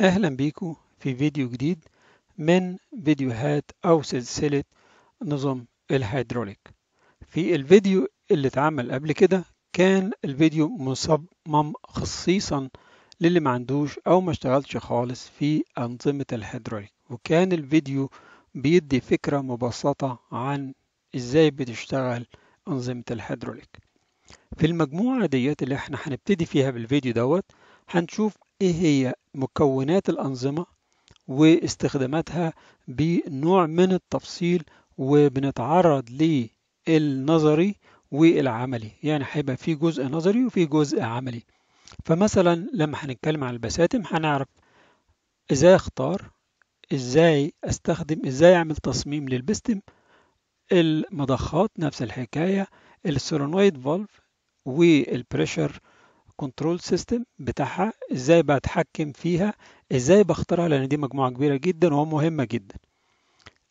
أهلا بيكم في فيديو جديد من فيديوهات أو سلسلة نظم الهيدروليك في الفيديو اللي اتعمل قبل كده كان الفيديو مصمم خصيصا للي ما عندوش أو ما اشتغلش خالص في أنظمة الهيدروليك وكان الفيديو بيدي فكرة مبسطة عن إزاي بتشتغل أنظمة الهيدروليك في المجموعة ديت اللي احنا هنبتدي فيها بالفيديو دوت هنشوف إيه هي مكونات الأنظمة واستخداماتها بنوع من التفصيل وبنتعرض للنظري والعملي يعني هيبقى في جزء نظري وفي جزء عملي فمثلا لما هنتكلم عن البساتم هنعرف ازاي اختار ازاي استخدم ازاي اعمل تصميم للبستم المضخات نفس الحكايه السولونويد فالف والبريشر كنترول سيستم بتاعها ازاي بتحكم فيها ازاي بختارها لان دي مجموعه كبيره جدا ومهمه جدا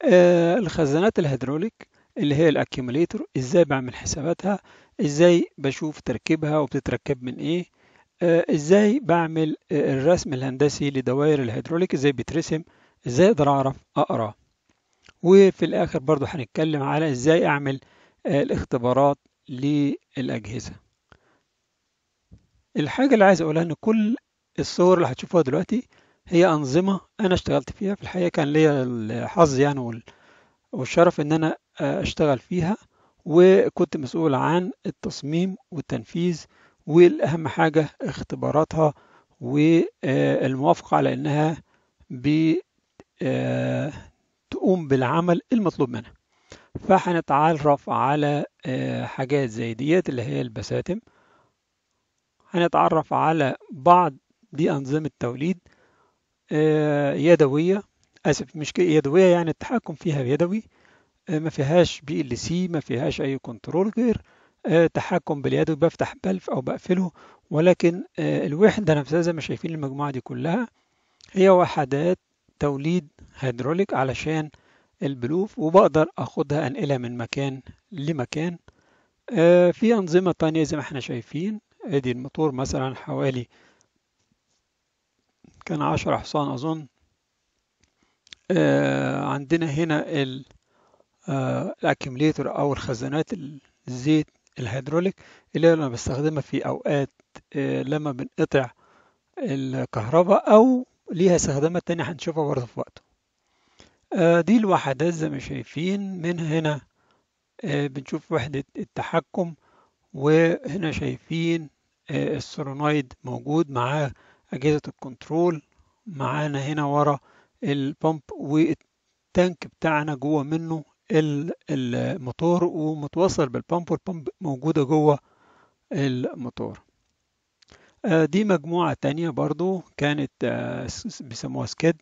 آه الخزانات الهيدروليك اللي هي الاكيوميليتور ازاي بعمل حساباتها ازاي بشوف تركيبها وبتتركب من ايه آه ازاي بعمل آه الرسم الهندسي لدوائر الهيدروليك ازاي بترسم ازاي اقدر اعرف اقرا وفي الاخر برضو هنتكلم على ازاي اعمل آه، الاختبارات للاجهزه الحاجة اللي عايز أقولها إن كل الصور اللي هتشوفوها دلوقتي هي أنظمة أنا اشتغلت فيها في الحقيقة كان ليا الحظ يعني والشرف إن أنا آه، أشتغل فيها وكنت مسؤول عن التصميم والتنفيذ والأهم حاجة اختباراتها والموافقة آه، على إنها آه، تقوم بالعمل المطلوب منها فهنتعرف على حاجات زي ديت اللي هي البساتم هنتعرف على بعض دي أنظمة توليد آه، يدوية آسف مش يدوية يعني التحكم فيها يدوي آه، ما فيهاش بي ال سي ما فيهاش أي كنترول غير آه، تحكم باليد بفتح بلف أو بقفله ولكن الوحدة نفسها زي ما شايفين المجموعة دي كلها هي وحدات توليد هيدروليك علشان البلوف وبقدر أخدها أنقلها من مكان لمكان في أنظمة تانية زي ما احنا شايفين ادي الموتور مثلا حوالي كان عشرة حصان اظن آه عندنا هنا الاكيوميليتور آه او الخزانات الزيت الهيدروليك اللي انا بستخدمها في اوقات آه لما بنقطع الكهرباء او ليها استخدامات تانية هنشوفها برضه في وقته آه، دي الوحدات زي ما شايفين من هنا آه، بنشوف وحدة التحكم وهنا شايفين آه، السولونايد موجود معاه أجهزة الكنترول معانا هنا ورا البامب والتانك بتاعنا جوه منه الموتور ومتوصل بالبامب والبامب موجودة جوه الموتور آه، دي مجموعة تانية برضو كانت آه، بيسموها سكيد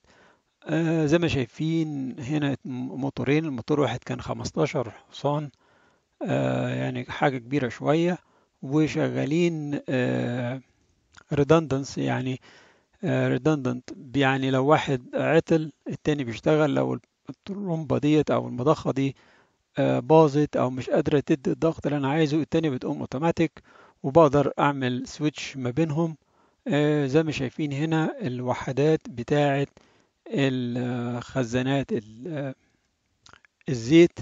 زي ما شايفين هنا موتورين الموتور واحد كان 15 حصان آه، يعني حاجة كبيرة شوية وشغالين آه، redundancy يعني آه، redundant يعني لو واحد عطل التاني بيشتغل لو الترومبة ديت أو المضخة دي باظت أو مش قادرة تدي الضغط اللي أنا عايزه التاني بتقوم أوتوماتيك وبقدر أعمل سويتش ما بينهم زي ما شايفين هنا الوحدات بتاعة الخزانات الزيت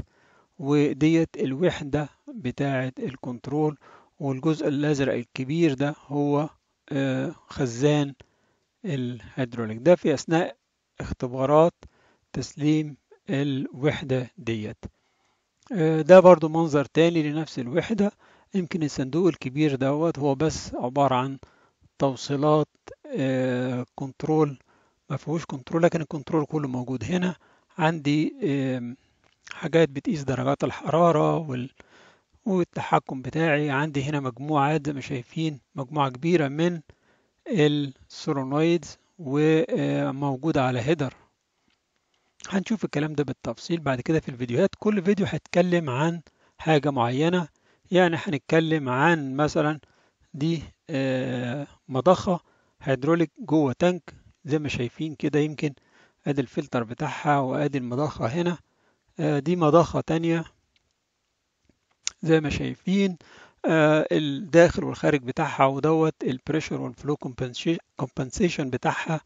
وديت الوحدة بتاعة الكنترول والجزء الأزرق الكبير ده هو آه، خزان الهيدروليك ده في أثناء اختبارات تسليم الوحدة ديت آه، ده برضو منظر تاني لنفس الوحدة يمكن الصندوق الكبير دوت هو بس عبارة عن توصيلات آه، كنترول فيهوش كنترول لكن الكنترول كله موجود هنا عندي حاجات بتقيس درجات الحرارة وال... والتحكم بتاعي عندي هنا مجموعة زي ما شايفين مجموعة كبيرة من السولونويدز وموجودة على هيدر هنشوف الكلام ده بالتفصيل بعد كده في الفيديوهات كل فيديو هتكلم عن حاجة معينة يعني هنتكلم عن مثلا دي آه، مضخة هيدروليك جوه تانك زي ما شايفين كده يمكن ادي الفلتر بتاعها وادي المضخة هنا آه، دي مضخة تانية زي ما شايفين آه، الداخل والخارج بتاعها ودوت البريشر والفلو كومبنسيشن بتاعها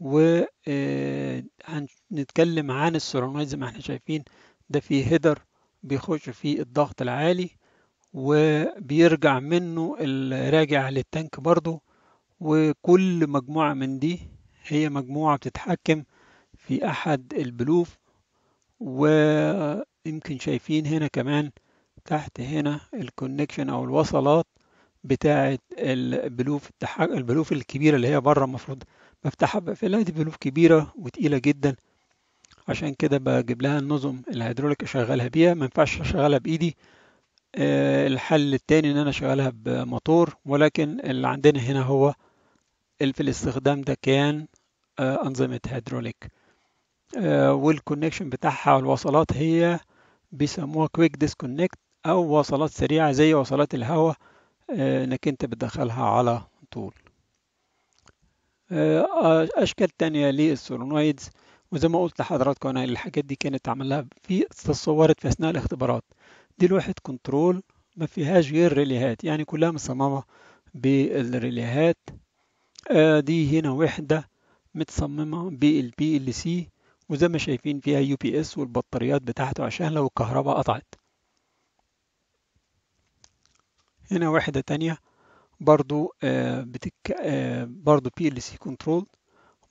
وهنتكلم آه، عن السولانويد زي ما احنا شايفين ده فيه هيدر بيخش فيه الضغط العالي وبيرجع منه الراجع للتانك برضو وكل مجموعة من دي هي مجموعة بتتحكم في أحد البلوف ويمكن شايفين هنا كمان تحت هنا الكونكشن او الوصلات بتاعه البلوف البلوف الكبيره اللي هي بره المفروض بفتحها بقفلها دي بلوف كبيره وتقيله جدا عشان كده بجيب لها النظم الهيدروليك اشغلها بيها ما ينفعش اشغلها بايدي آه، الحل التاني ان انا اشغلها بموتور ولكن اللي عندنا هنا هو في الاستخدام ده كان آه، انظمه هيدروليك آه، والكونكشن بتاعها والوصلات هي بيسموها كويك ديسكونكت او وصلات سريعه زي وصلات الهواء آه، انك انت بتدخلها على طول آه، اشكال تانية للسولونويدز وزي ما قلت لحضراتكم انا الحاجات دي كانت عملها في اتصورت في اثناء الاختبارات دي لوحه كنترول ما فيهاش غير ريليهات يعني كلها مصممه بالريليهات دي هنا وحده متصممه بالبي ال سي وزي ما شايفين فيها يو بي اس والبطاريات بتاعته عشان لو الكهرباء قطعت هنا واحدة تانية برضو آه، بتك آه، برضو بي ال سي كنترول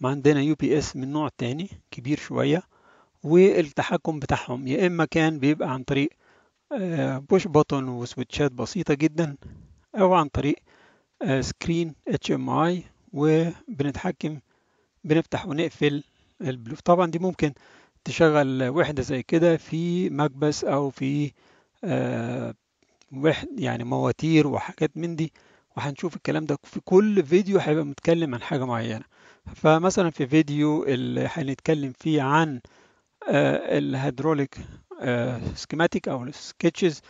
وعندنا يو بي اس من نوع تاني كبير شوية والتحكم بتاعهم يا إما كان بيبقى عن طريق بوش آه، بوتون وسويتشات بسيطة جدا أو عن طريق سكرين اتش ام اي وبنتحكم بنفتح ونقفل البلوف طبعا دي ممكن تشغل وحدة زي كده في مكبس أو في آه، وحد يعني مواتير وحاجات من دي وهنشوف الكلام ده في كل فيديو هيبقى متكلم عن حاجة معينة فمثلا في فيديو اللي هنتكلم فيه عن آه، الهيدروليك سكيماتيك آه، أو السكتشز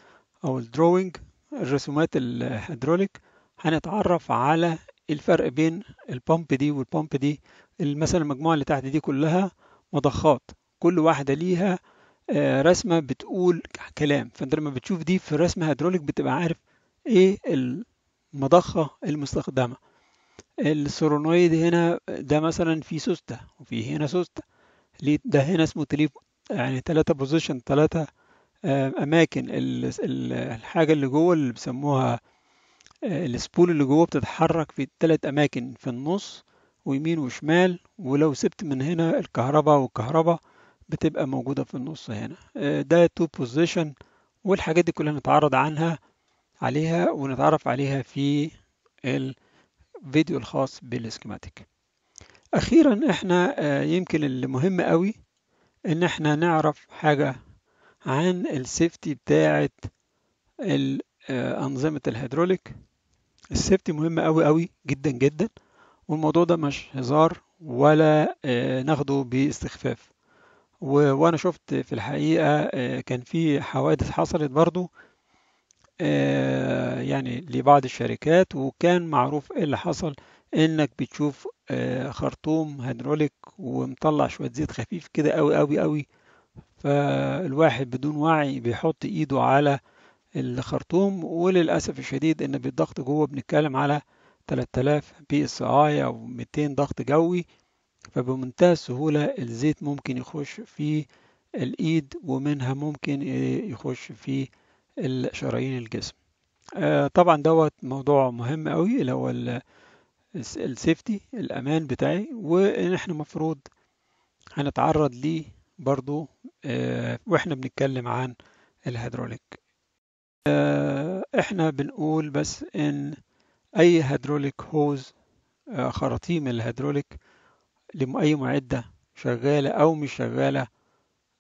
أو الدروينج الرسومات الهيدروليك هنتعرف على الفرق بين البامب دي والبامب دي مثلا المجموعة اللي تحت دي كلها مضخات كل واحدة ليها آه، رسمة بتقول كلام فانت لما بتشوف دي في رسم هيدروليك بتبقى عارف ايه المضخة المستخدمة السورونويد هنا ده مثلا في سوستة وفي هنا سوستة ده هنا اسمه تليف يعني تلاتة بوزيشن تلاتة آه، أماكن الحاجة اللي جوه اللي بيسموها آه، السبول اللي جوه بتتحرك في تلات أماكن في النص ويمين وشمال ولو سبت من هنا الكهرباء والكهرباء بتبقى موجودة في النص هنا آه، ده تو بوزيشن والحاجات دي كلها نتعرض عنها عليها ونتعرف عليها في الفيديو الخاص بالاسكيماتيك أخيرا احنا آه، يمكن المهم قوي ان احنا نعرف حاجة عن السيفتي بتاعة آه، أنظمة الهيدروليك السيفتي مهمة قوي قوي جدا جدا والموضوع ده مش هزار ولا آه، ناخده باستخفاف وانا شفت في الحقيقة آه، كان في حوادث حصلت برضو آه، يعني لبعض الشركات وكان معروف ايه اللي حصل انك بتشوف خرطوم هيدروليك ومطلع شوية زيت خفيف كده قوي قوي قوي فالواحد بدون وعي بيحط ايده على الخرطوم وللأسف الشديد ان بالضغط جوه بنتكلم على 3000 بي اس اي او 200 ضغط جوي فبمنتهى السهولة الزيت ممكن يخش في الإيد ومنها ممكن يخش في شرايين الجسم آه، طبعا دوت موضوع مهم قوي اللي هو السيفتي الأمان بتاعي وإن احنا مفروض هنتعرض ليه برضو آه، واحنا بنتكلم عن الهيدروليك آه، احنا بنقول بس ان أي هيدروليك هوز آه، خراطيم الهيدروليك لأي معدة شغالة أو مش شغالة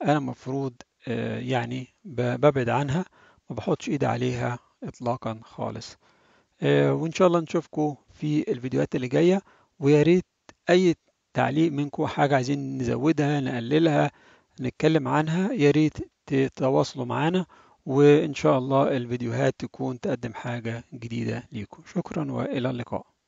أنا مفروض آه، يعني ببعد عنها ما بحطش إيدي عليها إطلاقا خالص آه، وإن شاء الله نشوفكم في الفيديوهات اللي جاية ويا ريت أي تعليق منكم حاجة عايزين نزودها نقللها نتكلم عنها يا ريت تتواصلوا معانا وإن شاء الله الفيديوهات تكون تقدم حاجة جديدة ليكم شكرا وإلى اللقاء